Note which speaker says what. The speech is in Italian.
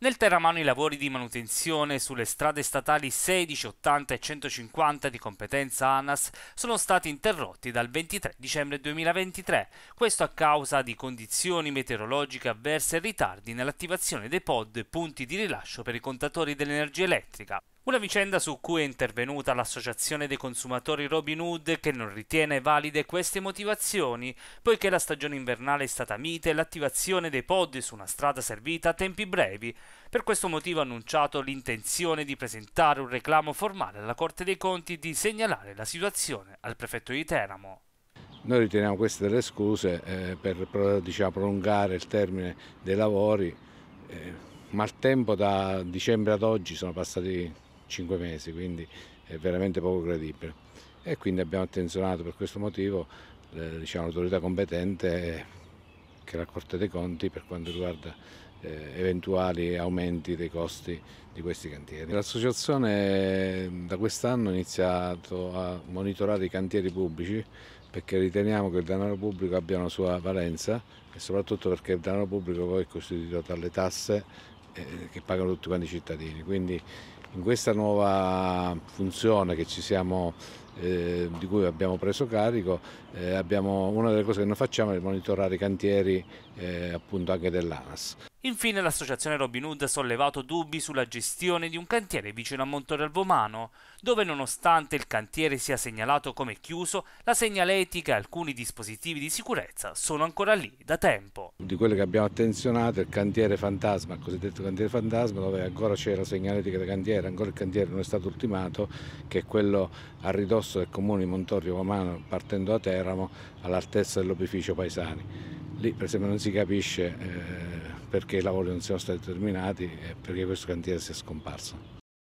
Speaker 1: Nel terramano i lavori di manutenzione sulle strade statali 16, 80 e 150 di competenza ANAS sono stati interrotti dal 23 dicembre 2023, questo a causa di condizioni meteorologiche avverse e ritardi nell'attivazione dei pod punti di rilascio per i contatori dell'energia elettrica. Una vicenda su cui è intervenuta l'associazione dei consumatori Robin Hood che non ritiene valide queste motivazioni, poiché la stagione invernale è stata mite e l'attivazione dei pod su una strada servita a tempi brevi. Per questo motivo ha annunciato l'intenzione di presentare un reclamo formale alla Corte dei Conti di segnalare la situazione al prefetto di Teramo.
Speaker 2: Noi riteniamo queste delle scuse eh, per diciamo, prolungare il termine dei lavori, eh, ma il tempo da dicembre ad oggi sono passati 5 mesi, quindi è veramente poco credibile. E quindi abbiamo attenzionato per questo motivo eh, diciamo, l'autorità competente che è la Corte dei Conti per quanto riguarda eh, eventuali aumenti dei costi di questi cantieri. L'associazione eh, da quest'anno ha iniziato a monitorare i cantieri pubblici perché riteniamo che il denaro pubblico abbia una sua valenza e soprattutto perché il denaro pubblico poi è costituito dalle tasse eh, che pagano tutti quanti i cittadini. Quindi in questa nuova funzione che ci siamo eh, di cui abbiamo preso carico, eh, abbiamo, una delle cose che noi facciamo è monitorare i cantieri eh, appunto anche dell'ANAS.
Speaker 1: Infine l'associazione Robin Hood ha sollevato dubbi sulla gestione di un cantiere vicino a Montorel Vomano, dove nonostante il cantiere sia segnalato come chiuso, la segnaletica e alcuni dispositivi di sicurezza sono ancora lì da tempo.
Speaker 2: Di quello che abbiamo attenzionato è il cantiere fantasma, il cosiddetto cantiere fantasma, dove ancora c'è la segnaletica da cantiere, ancora il cantiere non è stato ultimato, che è quello a ridosso percorso del comune di Montorio Romano partendo da Teramo all'altezza dell'opificio Paesani. Lì per esempio non si capisce eh, perché i lavori non siano stati terminati e perché questo cantiere sia scomparso.